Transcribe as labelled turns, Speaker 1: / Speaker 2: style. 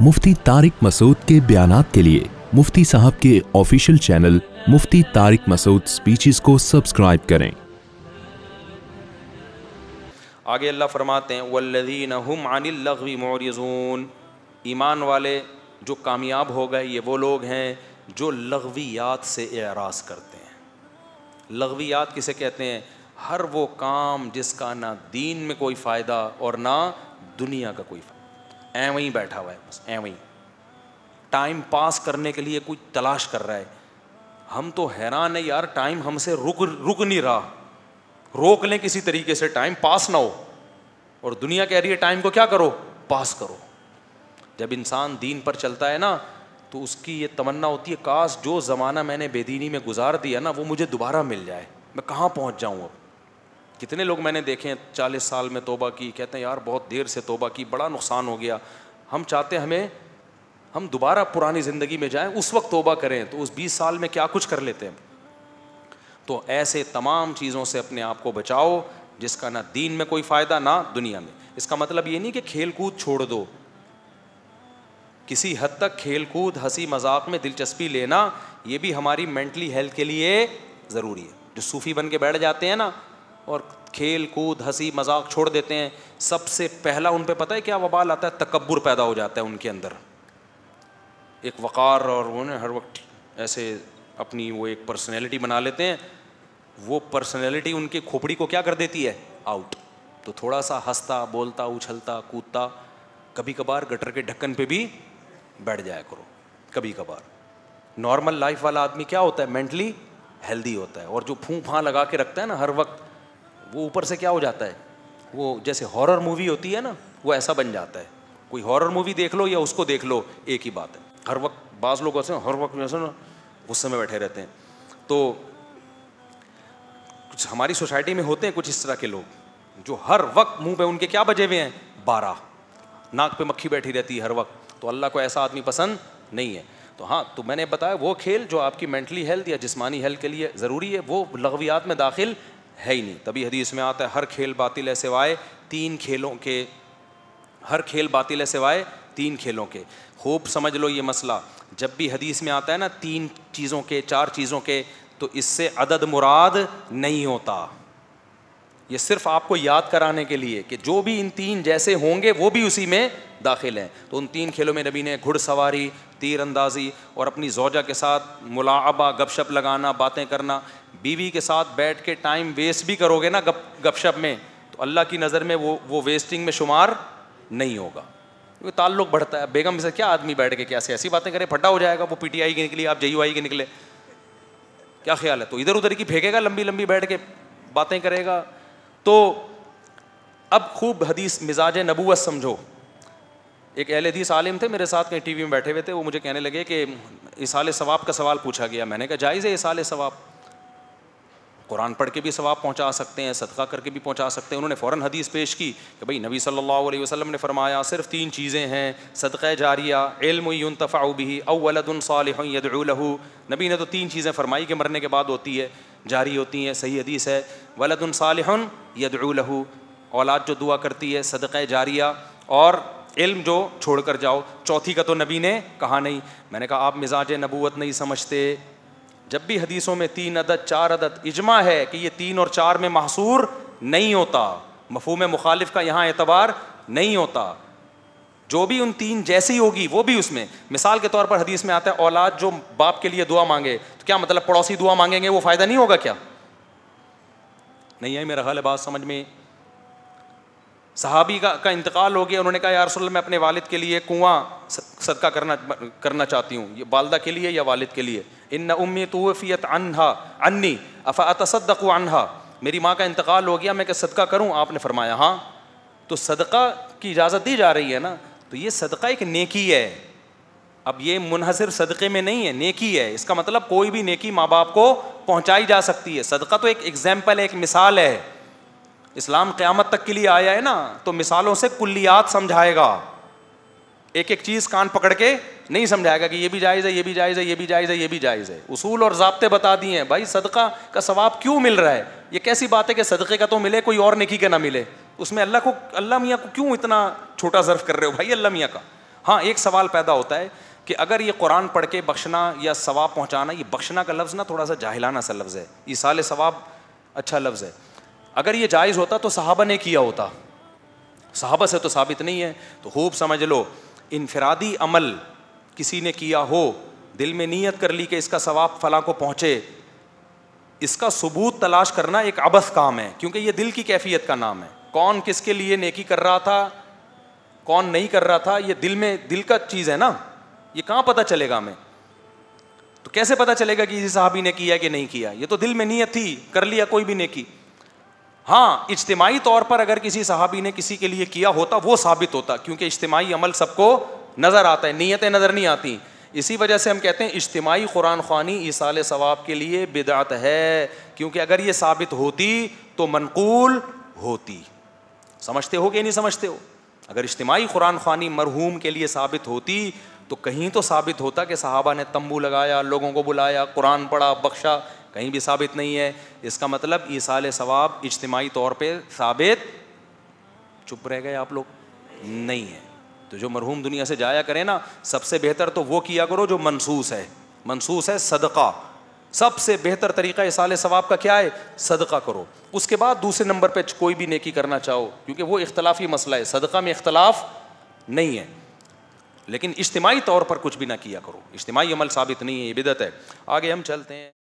Speaker 1: मुफ्ती तारिक मसूद के बयान के लिए मुफ्ती साहब के official channel Mufti Tariq Masood speeches को सब्सक्राइब करें आगे अल्लाह फरमाते हैं हुम अनिल ईमान वाले जो कामयाब हो गए ये वो लोग हैं जो लगवियात से एराज करते हैं लगवियात किसे कहते हैं हर वो काम जिसका ना दीन में कोई फ़ायदा और ना दुनिया का कोई फ़ायदा एवं ही बैठा हुआ है बस एवं ही टाइम पास करने के लिए कुछ तलाश कर रहा है हम तो हैरान है यार टाइम हमसे रुक रुक नहीं रहा रोक लें किसी तरीके से टाइम पास ना हो और दुनिया कह रही है टाइम को क्या करो पास करो जब इंसान दीन पर चलता है ना तो उसकी ये तमन्ना होती है काश जो ज़माना मैंने बेदीनी में गुजार दिया ना वो मुझे दोबारा मिल जाए मैं कहाँ पहुँच जाऊँ अब कितने लोग मैंने देखे हैं चालीस साल में तोबा की कहते हैं यार बहुत देर से तोबा की बड़ा नुकसान हो गया हम चाहते हैं हमें हम दोबारा पुरानी ज़िंदगी में जाएं उस वक्त तोबा करें तो उस बीस साल में क्या कुछ कर लेते हैं तो ऐसे तमाम चीज़ों से अपने आप को बचाओ जिसका ना दीन में कोई फ़ायदा ना दुनिया में इसका मतलब ये नहीं कि खेल कूद छोड़ दो किसी हद तक खेल कूद हंसी मजाक में दिलचस्पी लेना ये भी हमारी मेंटली हेल्थ के लिए ज़रूरी है जो सूफ़ी बन के बैठ जाते हैं ना और खेल कूद हंसी मजाक छोड़ देते हैं सबसे पहला उन पर पता है क्या वबाल आता है तकबर पैदा हो जाता है उनके अंदर एक वक़ार और उन्होंने हर वक्त ऐसे अपनी वो एक पर्सनैलिटी बना लेते हैं वो पर्सनैलिटी उनकी खोपड़ी को क्या कर देती है आउट तो थोड़ा सा हंसता बोलता उछलता कूदता कभी कभार गटर के ढक्कन पे भी बैठ जाया करो कभी कभार नॉर्मल लाइफ वाला आदमी क्या होता है मेंटली हेल्दी होता है और जो फूँ फाँ लगा के रखता है ना हर वक्त वो ऊपर से क्या हो जाता है वो जैसे हॉरर मूवी होती है ना वो ऐसा बन जाता है कोई हॉरर मूवी देख लो या उसको देख लो एक ही बात है हर वक्त बाज लोग ऐसे हर वक्त जैसे ना गुस्से में बैठे रहते हैं तो कुछ हमारी सोसाइटी में होते हैं कुछ इस तरह के लोग जो हर वक्त मुंह पे उनके क्या बजे हुए हैं बारह नाक पे मक्खी बैठी रहती है हर वक्त तो अल्लाह को ऐसा आदमी पसंद नहीं है तो हाँ तो मैंने बताया वो खेल जो आपकी मेंटली हेल्थ या जिस्मानी हेल्थ के लिए ज़रूरी है वो लगवियात में दाखिल है ही नहीं तभी हदीस में आता है हर खेल बातिल है सिवाय तीन खेलों के हर खेल बातिल है सिवाय तीन खेलों के होप समझ लो ये मसला जब भी हदीस में आता है ना तीन चीज़ों के चार चीज़ों के तो इससे अदद मुराद नहीं होता ये सिर्फ आपको याद कराने के लिए कि जो भी इन तीन जैसे होंगे वो भी उसी में दाखिल हैं तो उन तीन खेलों में नबी ने घुड़सवारी तीर अंदाजी और अपनी जोजा के साथ मुलाबा गपशप लगाना बातें करना बीवी के साथ बैठ के टाइम वेस्ट भी करोगे ना गप गपशप में तो अल्लाह की नज़र में वो वो वेस्टिंग में शुमार नहीं होगा क्योंकि ताल्लुक बढ़ता है बेगम से क्या आदमी बैठ के कैसे ऐसी बातें करे फटा हो जाएगा वो पीटीआई की निकली आप आई के निकले क्या ख्याल है तो इधर उधर की फेंकेगा लंबी लंबी बैठ के बातें करेगा तो अब खूब हदीस मिजाज नबूत समझो एक अहल हदीस आलिम थे मेरे साथ कहीं टी वी में बैठे हुए थे वो मुझे कहने लगे कि इसाल सवाब का सवाल पूछा गया मैंने कहा जायज़ है इसाल सवाब कुरान पढ़ के भी सवाब पहुँचा सकते हैं सदका करके भी पहुँचा सकते हैं उन्होंने फ़ौरन हदीस पेश की कि भाई नबी सल्लल्लाहु अलैहि वसल्लम ने फरमाया सिर्फ तीन चीज़ें हैं सदक़ जारिया इल्म तफ़ाउ भी अवलदन नबी ने तो तीन चीज़ें फरमाई के मरने के बाद होती है जारी होती हैं सही हदीस है वलदन सालहन यदलहू औलाद जो दुआ करती है सदक़ जारिया और इल्म जो छोड़ कर जाओ चौथी का तो नबी ने कहा नहीं मैंने कहा आप मिजाज नबूत नहीं समझते जब भी हदीसों में तीन अदद चार अदद इजमा है कि ये तीन और चार में महसूर नहीं होता मफहम मुखालिफ का यहाँ एतबार नहीं होता जो भी उन तीन जैसी होगी वो भी उसमें मिसाल के तौर पर हदीस में आता है औलाद जो बाप के लिए दुआ मांगे तो क्या मतलब पड़ोसी दुआ मांगेंगे वो फ़ायदा नहीं होगा क्या नहीं है मेरा ख्याल बात समझ में सहाबी का, का इंतकाल हो गया उन्होंने कहा यार रसोल्ला मैं अपने वालिद के लिए कुआं सदका करना करना चाहती हूँ ये वालदा के लिए या वालिद के लिए इन न उम्मी तोफ़ियत अनहा अन्नी अफ़ा अतसदक अनहा मेरी माँ का इंतकाल हो गया मैं क्या सदका करूँ आपने फरमाया हाँ तो सदका की इजाज़त दी जा रही है ना तो ये सदका एक नेकी है अब ये मुनहसर सदक़े में नहीं है नेकी है इसका मतलब कोई भी नेकी माँ बाप को पहुँचाई जा सकती है सदका तो एक एग्जाम्पल है एक मिसाल है इस्लाम क़्यामत तक के लिए आया है ना तो मिसालों से कुल्लियात समझाएगा एक एक चीज़ कान पकड़ के नहीं समझाएगा कि ये भी जायज़ है ये भी जायज़ है ये भी जायज़ है ये भी जायज़ है उसूल और जबते बता दिए हैं भाई सदका का सवाब क्यों मिल रहा है ये कैसी बात है कि सदक़े का तो मिले कोई और नेकी का ना मिले उसमें अल्लाह को अल्लाह मियाँ को क्यों इतना छोटा जर्फ कर रहे हो भाई अल्लाह मियाँ का हाँ एक सवाल पैदा होता है कि अगर ये कुरान पढ़ के बख्शना या सवाब पहुँचाना ये बख्शना का लफ्ज़ ना थोड़ा सा जाहिलाना सा लफ्ज़ है साल सवाब अच्छा लफ्ज़ है अगर ये जायज़ होता तो सहाबा ने किया होता सहाबा से तो साबित नहीं है तो खूब समझ लो इनफरादी अमल किसी ने किया हो दिल में नीयत कर ली कि इसका सवाब फला को पहुँचे इसका सबूत तलाश करना एक अबस काम है क्योंकि ये दिल की कैफियत का नाम है कौन किसके लिए नेकी कर रहा था कौन नहीं कर रहा था ये दिल में दिल का चीज़ है ना ये कहाँ पता चलेगा हमें तो कैसे पता चलेगा कि इस साहबी ने किया कि नहीं किया ये तो दिल में नीयत थी कर लिया कोई भी ने की हाँ इज्तिमाही तौर पर अगर किसी साहबी ने किसी के लिए किया होता वो साबित होता क्योंकि इज्तमाही अमल सबको नज़र आता है नीयतें नज़र नहीं आती इसी वजह से हम कहते हैं इज्तमाही कुरान खानी ईसाल सवाब के लिए बिदात है क्योंकि अगर ये साबित होती तो मनकूल होती समझते हो कि नहीं समझते हो अगर इज्तमाही कुरान खानी मरहूम के लिए साबित होती तो कहीं तो साबित होता कि साहबा ने तंबू लगाया लोगों को बुलाया कुरान पढ़ा बख्शा कहीं भी साबित नहीं है इसका मतलब ई साल सवाब इज्तमाही तौर पर साबित चुप रह गए आप लोग नहीं है तो जो मरहूम दुनिया से जाया करें ना सबसे बेहतर तो वो किया करो जो मनसूस है मनसूस है सदका सबसे बेहतर तरीका इस साल सवाब का क्या है सदका करो उसके बाद दूसरे नंबर पर कोई भी नेकी करना चाहो क्योंकि वो इख्तलाफी मसला है सदका में इख्तलाफ नहीं है लेकिन इज्तमाही तौर पर कुछ भी ना किया करो इज्तमाही अमल साबित नहीं है बिदत है आगे हम चलते हैं